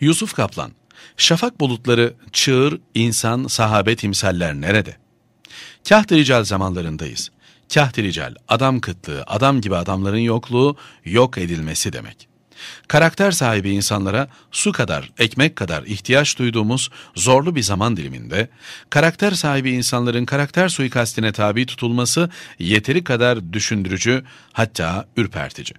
Yusuf Kaplan, şafak bulutları, çığır, insan, sahabe timsaller nerede? Kaht rical zamanlarındayız. Kaht rical, adam kıtlığı, adam gibi adamların yokluğu, yok edilmesi demek. Karakter sahibi insanlara su kadar, ekmek kadar ihtiyaç duyduğumuz zorlu bir zaman diliminde, karakter sahibi insanların karakter suikastine tabi tutulması yeteri kadar düşündürücü, hatta ürpertici.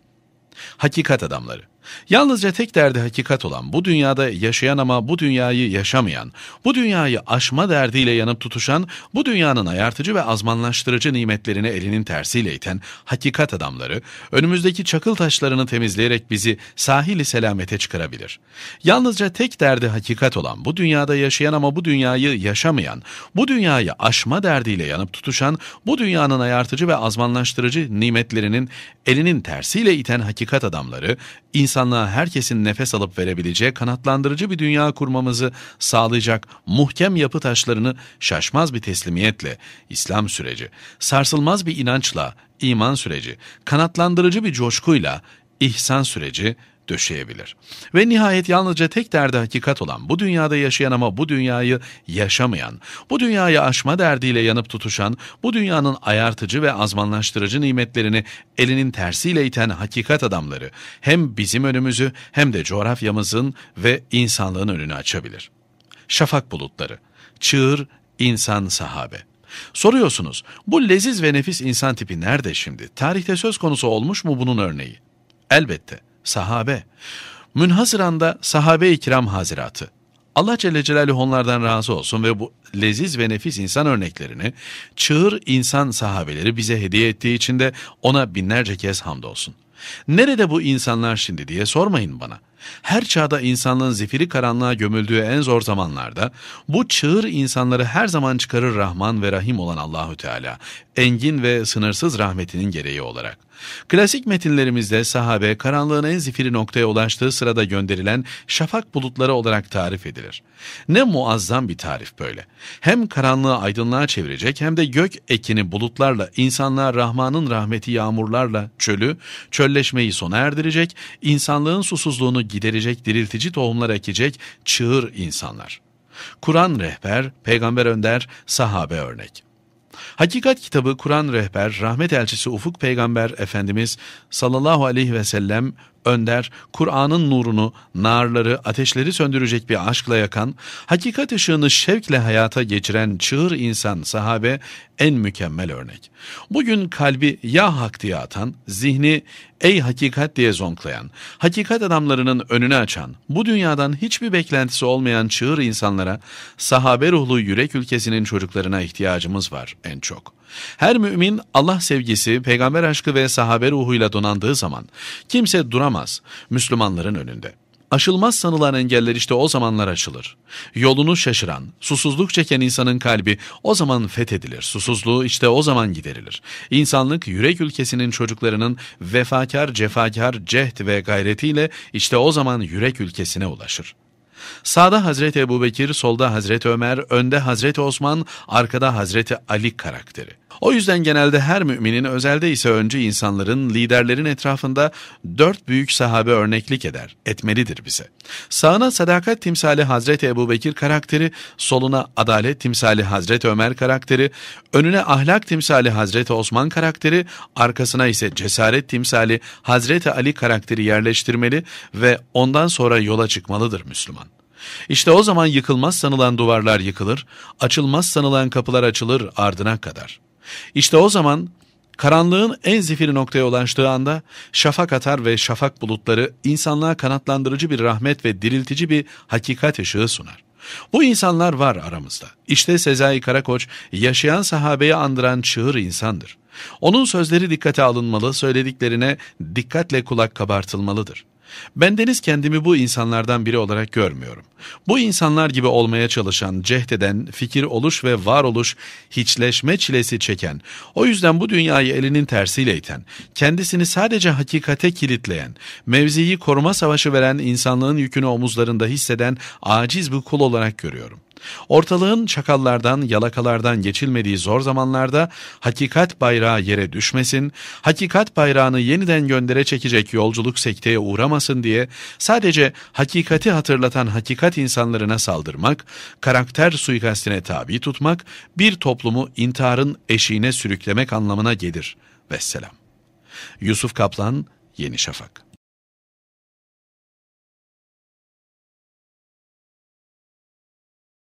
Hakikat adamları Yalnızca tek derdi hakikat olan, bu dünyada yaşayan ama bu dünyayı yaşamayan, bu dünyayı aşma derdiyle yanıp tutuşan, bu dünyanın ayartıcı ve azmanlaştırıcı nimetlerini elinin tersiyle iten hakikat adamları, önümüzdeki çakıl taşlarını temizleyerek bizi sahili selamete çıkarabilir. Yalnızca tek derdi hakikat olan, bu dünyada yaşayan ama bu dünyayı yaşamayan, bu dünyayı aşma derdiyle yanıp tutuşan, bu dünyanın ayartıcı ve azmanlaştırıcı nimetlerinin elinin tersiyle iten hakikat adamları, insanlığa herkesin nefes alıp verebileceği kanatlandırıcı bir dünya kurmamızı sağlayacak muhkem yapı taşlarını şaşmaz bir teslimiyetle, İslam süreci, sarsılmaz bir inançla, iman süreci, kanatlandırıcı bir coşkuyla, ihsan süreci döşeyebilir. Ve nihayet yalnızca tek derdi hakikat olan, bu dünyada yaşayan ama bu dünyayı yaşamayan, bu dünyayı aşma derdiyle yanıp tutuşan, bu dünyanın ayartıcı ve azmanlaştırıcı nimetlerini elinin tersiyle iten hakikat adamları hem bizim önümüzü hem de coğrafyamızın ve insanlığın önünü açabilir. Şafak bulutları, çığır, insan sahabe. Soruyorsunuz, bu leziz ve nefis insan tipi nerede şimdi? Tarihte söz konusu olmuş mu bunun örneği? Elbette. Sahabe. Münhasıranda sahabe-i kiram haziratı. Allah Celle Celaluhu onlardan razı olsun ve bu leziz ve nefis insan örneklerini çığır insan sahabeleri bize hediye ettiği için de ona binlerce kez hamdolsun. Nerede bu insanlar şimdi diye sormayın bana.'' her çağda insanlığın zifiri karanlığa gömüldüğü en zor zamanlarda bu çığır insanları her zaman çıkarır Rahman ve Rahim olan Allahü Teala, engin ve sınırsız rahmetinin gereği olarak. Klasik metinlerimizde sahabe karanlığın en zifiri noktaya ulaştığı sırada gönderilen şafak bulutları olarak tarif edilir. Ne muazzam bir tarif böyle. Hem karanlığı aydınlığa çevirecek hem de gök ekini bulutlarla, insanlığa Rahman'ın rahmeti yağmurlarla çölü, çölleşmeyi sona erdirecek, insanlığın susuzluğunu giderecek diriltici tohumlar ekecek çığır insanlar. Kur'an rehber, peygamber önder, sahabe örnek. Hakikat kitabı Kur'an rehber, rahmet elçisi Ufuk Peygamber Efendimiz sallallahu aleyhi ve sellem Önder, Kur'an'ın nurunu, narları, ateşleri söndürecek bir aşkla yakan, hakikat ışığını şevkle hayata geçiren çığır insan sahabe en mükemmel örnek. Bugün kalbi ya hak diye atan, zihni ey hakikat diye zonklayan, hakikat adamlarının önünü açan, bu dünyadan hiçbir beklentisi olmayan çığır insanlara, sahabe ruhlu yürek ülkesinin çocuklarına ihtiyacımız var en çok.'' Her mümin Allah sevgisi, peygamber aşkı ve sahabe ruhuyla donandığı zaman kimse duramaz aşılamaz Müslümanların önünde. Aşılmaz sanılan engeller işte o zamanlar açılır. Yolunu şaşıran, susuzluk çeken insanın kalbi o zaman fethedilir. Susuzluğu işte o zaman giderilir. İnsanlık yürek ülkesinin çocuklarının vefakar, cefakar, cehd ve gayretiyle işte o zaman yürek ülkesine ulaşır. Sağda Hazreti Ebubekir, solda Hazreti Ömer, önde Hazreti Osman, arkada Hazreti Ali karakteri. O yüzden genelde her müminin özelde ise önce insanların, liderlerin etrafında dört büyük sahabe örneklik eder, etmelidir bize. Sağına sadakat timsali Hazreti Ebubekir karakteri, soluna adalet timsali Hazreti Ömer karakteri, önüne ahlak timsali Hazreti Osman karakteri, arkasına ise cesaret timsali Hazreti Ali karakteri yerleştirmeli ve ondan sonra yola çıkmalıdır Müslüman. İşte o zaman yıkılmaz sanılan duvarlar yıkılır, açılmaz sanılan kapılar açılır ardına kadar. İşte o zaman Karanlığın en zifiri noktaya ulaştığı anda şafak atar ve şafak bulutları insanlığa kanatlandırıcı bir rahmet ve diriltici bir hakikat ışığı sunar. Bu insanlar var aramızda. İşte Sezai Karakoç yaşayan sahabeyi andıran çığır insandır. Onun sözleri dikkate alınmalı, söylediklerine dikkatle kulak kabartılmalıdır. Bendeniz kendimi bu insanlardan biri olarak görmüyorum. Bu insanlar gibi olmaya çalışan, cehdeden, fikir oluş ve varoluş, hiçleşme çilesi çeken, o yüzden bu dünyayı elinin tersiyle iten, kendisini sadece hakikate kilitleyen, mevziyi koruma savaşı veren insanlığın yükünü omuzlarında hisseden aciz bir kul olarak görüyorum. Ortalığın çakallardan, yalakalardan geçilmediği zor zamanlarda hakikat bayrağı yere düşmesin, hakikat bayrağını yeniden göndere çekecek yolculuk sekteye uğramasın diye sadece hakikati hatırlatan hakikat insanlarına saldırmak, karakter suikastine tabi tutmak, bir toplumu intiharın eşiğine sürüklemek anlamına gelir. Vesselam. Yusuf Kaplan, Yeni Şafak